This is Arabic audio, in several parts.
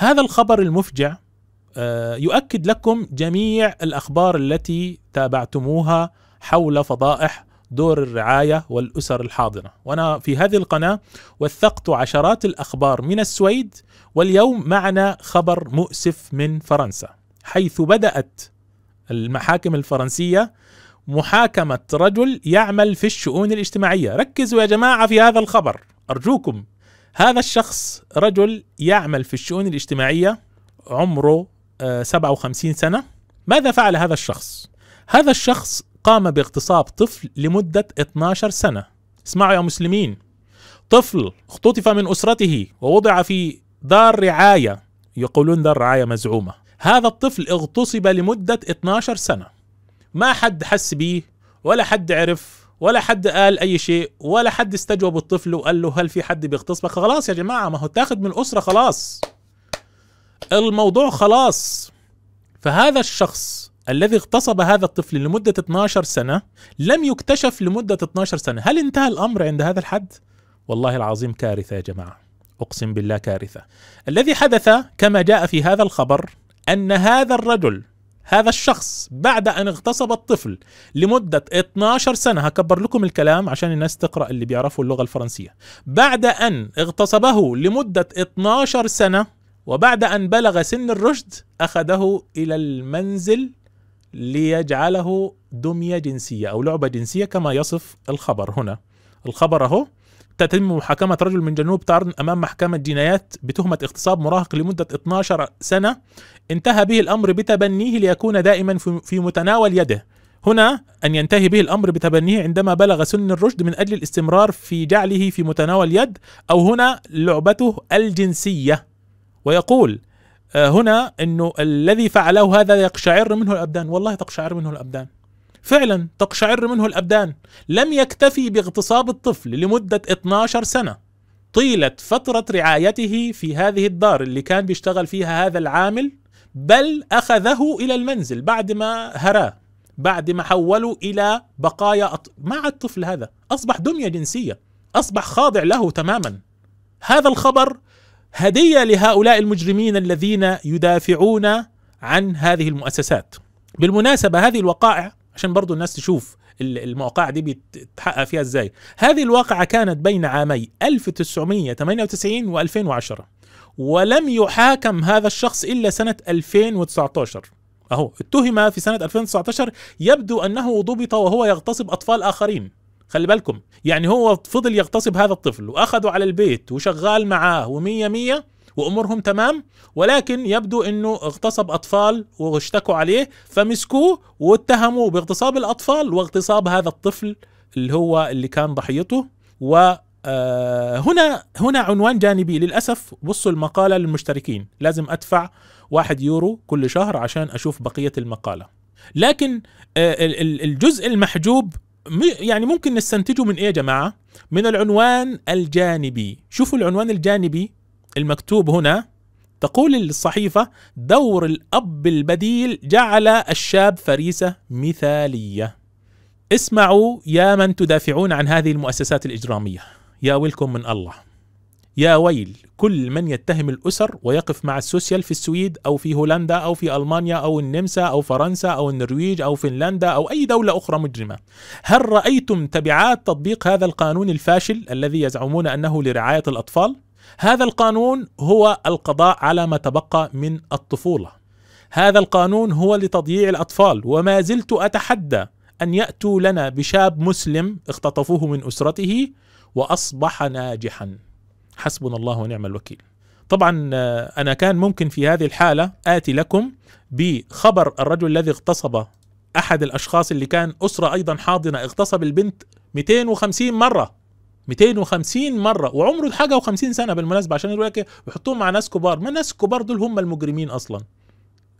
هذا الخبر المفجع آه، يؤكد لكم جميع الاخبار التي تابعتموها حول فضائح دور الرعايه والاسر الحاضنه، وانا في هذه القناه وثقت عشرات الاخبار من السويد واليوم معنا خبر مؤسف من فرنسا، حيث بدات المحاكم الفرنسيه محاكمه رجل يعمل في الشؤون الاجتماعيه، ركزوا يا جماعه في هذا الخبر، ارجوكم هذا الشخص رجل يعمل في الشؤون الاجتماعية عمره 57 آه، سنة ماذا فعل هذا الشخص؟ هذا الشخص قام باغتصاب طفل لمدة 12 سنة اسمعوا يا مسلمين طفل اختطف من أسرته ووضع في دار رعاية يقولون دار رعاية مزعومة هذا الطفل اغتصب لمدة 12 سنة ما حد حس بيه ولا حد عرف ولا حد قال اي شيء ولا حد استجوب الطفل وقال له هل في حد بيغتصبك خلاص يا جماعه ما هو تاخد من الاسره خلاص الموضوع خلاص فهذا الشخص الذي اغتصب هذا الطفل لمدة 12 سنة لم يكتشف لمدة 12 سنة هل انتهى الأمر عند هذا الحد؟ والله العظيم كارثة يا جماعة أقسم بالله كارثة الذي حدث كما جاء في هذا الخبر أن هذا الرجل هذا الشخص بعد أن اغتصب الطفل لمدة 12 سنة هكبر لكم الكلام عشان الناس تقرأ اللي بيعرفوا اللغة الفرنسية بعد أن اغتصبه لمدة 12 سنة وبعد أن بلغ سن الرشد أخذه إلى المنزل ليجعله دمية جنسية أو لعبة جنسية كما يصف الخبر هنا الخبر أهو تتم محاكمة رجل من جنوب طارن أمام محكمة جنايات بتهمة اغتصاب مراهق لمدة 12 سنة انتهى به الأمر بتبنيه ليكون دائما في متناول يده هنا أن ينتهي به الأمر بتبنيه عندما بلغ سن الرشد من أجل الاستمرار في جعله في متناول يد أو هنا لعبته الجنسية ويقول آه، هنا أنه الذي فعله هذا يقشعر منه الأبدان والله تقشعر منه الأبدان فعلا تقشعر منه الابدان لم يكتفي باغتصاب الطفل لمده 12 سنه طيله فتره رعايته في هذه الدار اللي كان بيشتغل فيها هذا العامل بل اخذه الى المنزل بعد ما هراه بعد ما حولوا الى بقايا أط... مع الطفل هذا اصبح دميه جنسيه اصبح خاضع له تماما هذا الخبر هديه لهؤلاء المجرمين الذين يدافعون عن هذه المؤسسات بالمناسبه هذه الوقائع عشان برضو الناس تشوف المواقع دي بتتحقق فيها ازاي هذه الواقعة كانت بين عامي 1998 و 2010 ولم يحاكم هذا الشخص إلا سنة 2019 أهو اتهم في سنة 2019 يبدو أنه ضبط وهو يغتصب أطفال آخرين خلي بالكم يعني هو فضل يغتصب هذا الطفل وأخده على البيت وشغال معاه ومية مية وامورهم تمام ولكن يبدو انه اغتصب اطفال واشتكوا عليه فمسكوه واتهموه باغتصاب الاطفال واغتصاب هذا الطفل اللي هو اللي كان ضحيته و آه، هنا هنا عنوان جانبي للاسف بصوا المقاله للمشتركين لازم ادفع واحد يورو كل شهر عشان اشوف بقيه المقاله لكن آه، الجزء المحجوب يعني ممكن نستنتجه من ايه يا جماعه من العنوان الجانبي شوفوا العنوان الجانبي المكتوب هنا تقول الصحيفة دور الأب البديل جعل الشاب فريسة مثالية اسمعوا يا من تدافعون عن هذه المؤسسات الإجرامية يا ويلكم من الله يا ويل كل من يتهم الأسر ويقف مع السوسيال في السويد أو في هولندا أو في ألمانيا أو النمسا أو فرنسا أو النرويج أو فنلندا أو أي دولة أخرى مجرمة هل رأيتم تبعات تطبيق هذا القانون الفاشل الذي يزعمون أنه لرعاية الأطفال؟ هذا القانون هو القضاء على ما تبقى من الطفوله هذا القانون هو لتضييع الاطفال وما زلت اتحدى ان ياتوا لنا بشاب مسلم اختطفوه من اسرته واصبح ناجحا حسبنا الله ونعم الوكيل طبعا آه، انا كان ممكن في هذه الحاله اتي لكم بخبر الرجل الذي اغتصب احد الاشخاص اللي كان اسره ايضا حاضنه اغتصب البنت 250 مره 250 مره وعمره حاجه و50 سنه بالمناسبه عشان يقول لك بيحطوهم إيه، مع ناس كبار ما ناس كبار دول هم المجرمين اصلا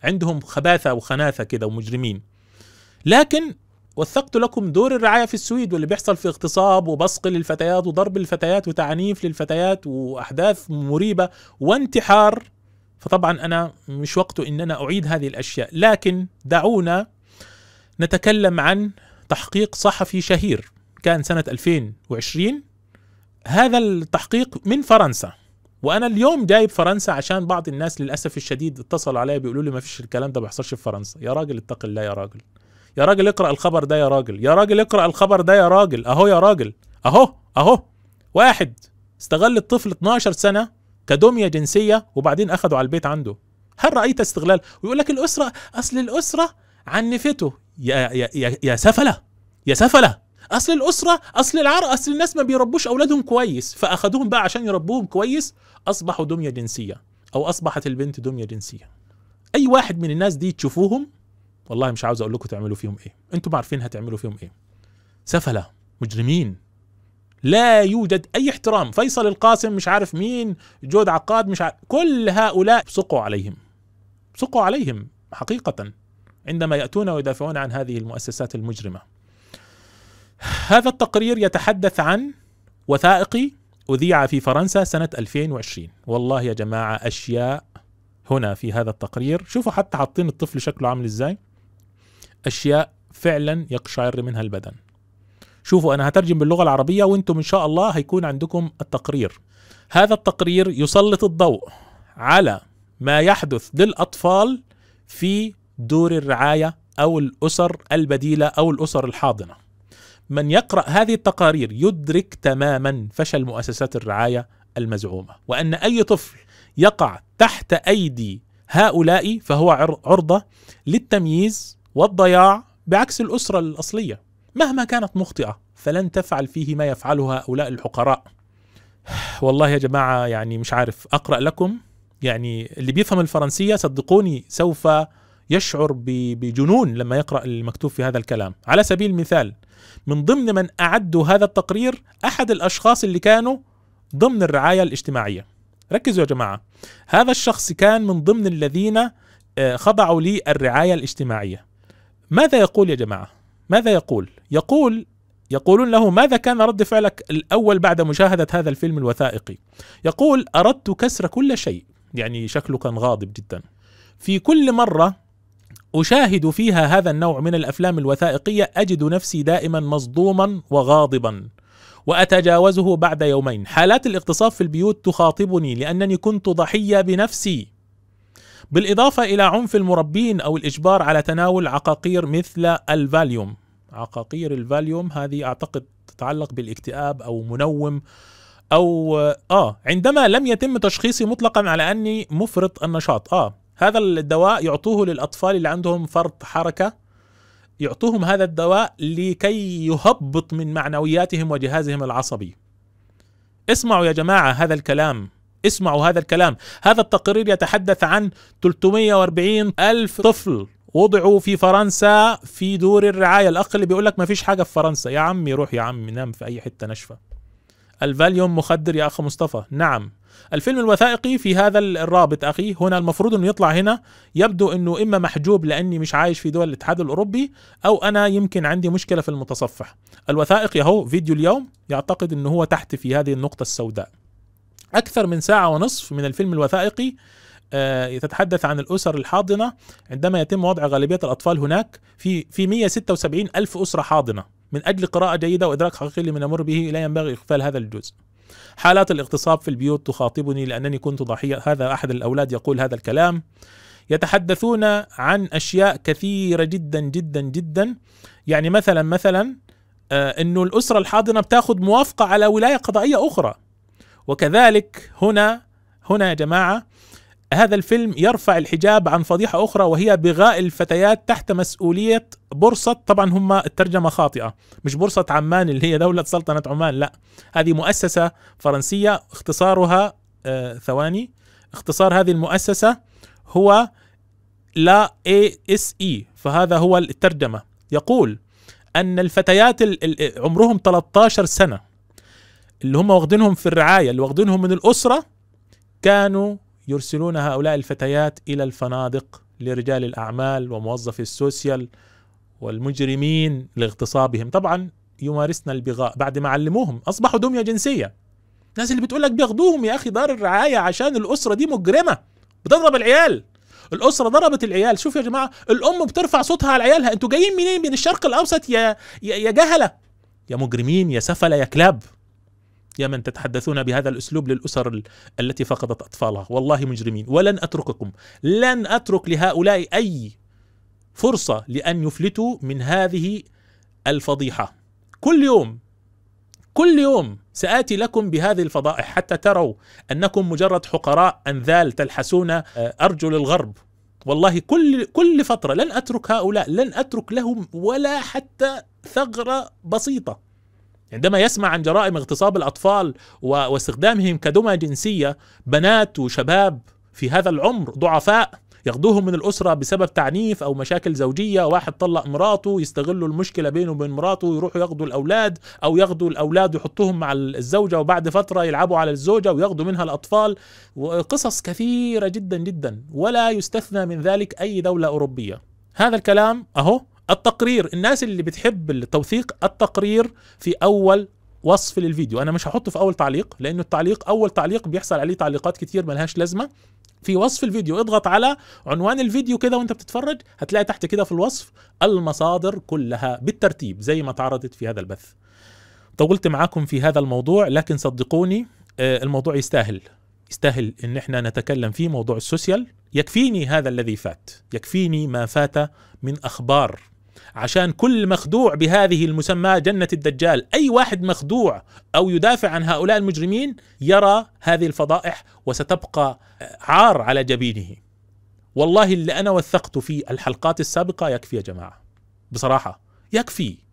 عندهم خباثه وخناثه كده ومجرمين لكن وثقت لكم دور الرعايه في السويد واللي بيحصل في اغتصاب وبصق للفتيات وضرب للفتيات وتعنيف للفتيات واحداث مريبه وانتحار فطبعا انا مش وقته ان انا اعيد هذه الاشياء لكن دعونا نتكلم عن تحقيق صحفي شهير كان سنه 2020 هذا التحقيق من فرنسا وانا اليوم جايب فرنسا عشان بعض الناس للاسف الشديد اتصلوا عليا بيقولوا لي ما فيش الكلام ده ما بيحصلش في فرنسا يا راجل اتق الله يا راجل يا راجل اقرا الخبر ده يا راجل يا راجل اقرا الخبر ده يا راجل اهو يا راجل اهو اهو واحد استغل الطفل 12 سنه كدميه جنسيه وبعدين اخده على البيت عنده هل رايت استغلال ويقول لك الاسره اصل الاسره عنفته يا يا يا, يا سفله يا سفله اصل الاسره اصل العر اصل الناس ما بيربوش اولادهم كويس فاخذوهم بقى عشان يربوهم كويس اصبحوا دميه جنسيه او اصبحت البنت دميه جنسيه اي واحد من الناس دي تشوفوهم والله مش عاوز اقول لكم تعملوا فيهم ايه انتم عارفين هتعملوا فيهم ايه سفله مجرمين لا يوجد اي احترام فيصل القاسم مش عارف مين جود عقاد مش عارف كل هؤلاء سقوا عليهم سقوا عليهم حقيقه عندما ياتون ويدافعون عن هذه المؤسسات المجرمه هذا التقرير يتحدث عن وثائقي أذيع في فرنسا سنة 2020 والله يا جماعة أشياء هنا في هذا التقرير شوفوا حتى حاطين الطفل شكله عامل إزاي أشياء فعلا يقشعر منها البدن شوفوا أنا هترجم باللغة العربية وأنتم إن شاء الله هيكون عندكم التقرير هذا التقرير يسلط الضوء على ما يحدث للأطفال في دور الرعاية أو الأسر البديلة أو الأسر الحاضنة من يقرأ هذه التقارير يدرك تماما فشل مؤسسات الرعاية المزعومة وأن أي طفل يقع تحت أيدي هؤلاء فهو عرضة للتمييز والضياع بعكس الأسرة الأصلية مهما كانت مخطئة فلن تفعل فيه ما يفعله هؤلاء الحقراء والله يا جماعة يعني مش عارف أقرأ لكم يعني اللي بيفهم الفرنسية صدقوني سوف يشعر بجنون لما يقرأ المكتوب في هذا الكلام على سبيل المثال من ضمن من أعدوا هذا التقرير أحد الأشخاص اللي كانوا ضمن الرعاية الاجتماعية ركزوا يا جماعة هذا الشخص كان من ضمن الذين آه، خضعوا للرعاية الاجتماعية ماذا يقول يا جماعة ماذا يقول يقول يقولون له ماذا كان رد فعلك الأول بعد مشاهدة هذا الفيلم الوثائقي يقول أردت كسر كل شيء يعني شكله كان غاضب جدا في كل مرة أشاهد فيها هذا النوع من الأفلام الوثائقية أجد نفسي دائما مصدوما وغاضبا وأتجاوزه بعد يومين حالات الاغتصاب في البيوت تخاطبني لأنني كنت ضحية بنفسي بالإضافة إلى عنف المربين أو الإجبار على تناول عقاقير مثل الفاليوم عقاقير الفاليوم هذه أعتقد تتعلق بالاكتئاب أو منوم أو آه عندما لم يتم تشخيصي مطلقا على أني مفرط النشاط آه هذا الدواء يعطوه للاطفال اللي عندهم فرط حركه يعطوهم هذا الدواء لكي يهبط من معنوياتهم وجهازهم العصبي اسمعوا يا جماعه هذا الكلام اسمعوا هذا الكلام هذا التقرير يتحدث عن 340 ألف طفل وضعوا في فرنسا في دور الرعاية الأقل بيقول لك ما فيش حاجة في فرنسا يا عمي روح يا عمي نام في أي حتة ناشفة الفاليوم مخدر يا اخ مصطفى نعم الفيلم الوثائقي في هذا الرابط اخي هنا المفروض انه يطلع هنا يبدو انه اما محجوب لاني مش عايش في دول الاتحاد الاوروبي او انا يمكن عندي مشكله في المتصفح الوثائقي اهو فيديو اليوم يعتقد انه هو تحت في هذه النقطه السوداء اكثر من ساعه ونصف من الفيلم الوثائقي تتحدث آه، عن الأسر الحاضنة عندما يتم وضع غالبية الأطفال هناك في في 176 ألف أسرة حاضنة من أجل قراءة جيدة وإدراك حقيقي لمن أمر به لا ينبغي إغفال هذا الجزء حالات الاغتصاب في البيوت تخاطبني لأنني كنت ضحية هذا أحد الأولاد يقول هذا الكلام يتحدثون عن أشياء كثيرة جدا جدا جدا يعني مثلا مثلا آه، أنه الأسرة الحاضنة بتاخذ موافقة على ولاية قضائية أخرى وكذلك هنا هنا يا جماعة هذا الفيلم يرفع الحجاب عن فضيحة أخرى وهي بغاء الفتيات تحت مسؤولية بورصة طبعا هم الترجمة خاطئة مش بورصة عمان اللي هي دولة سلطنة عمان لا هذه مؤسسة فرنسية اختصارها آه ثواني اختصار هذه المؤسسة هو لا اي اس اي فهذا هو الترجمة يقول أن الفتيات عمرهم 13 سنة اللي هم واخدينهم في الرعاية اللي واخدينهم من الأسرة كانوا يرسلون هؤلاء الفتيات الى الفنادق لرجال الاعمال وموظفي السوسيال والمجرمين لاغتصابهم طبعا يمارسن البغاء بعد ما علموهم اصبحوا دميه جنسيه الناس اللي بتقول لك بياخدوهم يا اخي دار الرعايه عشان الاسره دي مجرمه بتضرب العيال الاسره ضربت العيال شوف يا جماعه الام بترفع صوتها على عيالها انتوا جايين منين من الشرق الاوسط يا يا, يا جهله يا مجرمين يا سفله يا كلاب يا من تتحدثون بهذا الاسلوب للاسر التي فقدت اطفالها والله مجرمين ولن اترككم لن اترك لهؤلاء اي فرصه لان يفلتوا من هذه الفضيحه كل يوم كل يوم سآتي لكم بهذه الفضائح حتى تروا أنكم مجرد حقراء أنذال تلحسون آه، أرجل الغرب والله كل كل فترة لن أترك هؤلاء لن أترك لهم ولا حتى ثغرة بسيطة يعني عندما يسمع عن جرائم اغتصاب الاطفال واستخدامهم كدمى جنسيه بنات وشباب في هذا العمر ضعفاء يغدوهم من الأسرة بسبب تعنيف أو مشاكل زوجية واحد طلق مراته يستغلوا المشكلة بينه وبين مراته ويروحوا ياخدوا الأولاد أو ياخدوا الأولاد ويحطوهم مع الزوجة وبعد فترة يلعبوا على الزوجة وياخدوا منها الأطفال وقصص كثيرة جدا جدا ولا يستثنى من ذلك أي دولة أوروبية هذا الكلام أهو التقرير الناس اللي بتحب التوثيق التقرير في اول وصف للفيديو انا مش هحطه في اول تعليق لانه التعليق اول تعليق بيحصل عليه تعليقات كتير ملهاش لازمه في وصف الفيديو اضغط على عنوان الفيديو كده وانت بتتفرج هتلاقي تحت كده في الوصف المصادر كلها بالترتيب زي ما اتعرضت في هذا البث طولت معاكم في هذا الموضوع لكن صدقوني آه، الموضوع يستاهل يستاهل ان احنا نتكلم فيه موضوع السوشيال يكفيني هذا الذي فات يكفيني ما فات من اخبار عشان كل مخدوع بهذه المسماه جنه الدجال، اي واحد مخدوع او يدافع عن هؤلاء المجرمين يرى هذه الفضائح وستبقى عار على جبينه. والله اللي انا وثقت في الحلقات السابقه يكفي يا جماعه. بصراحه يكفي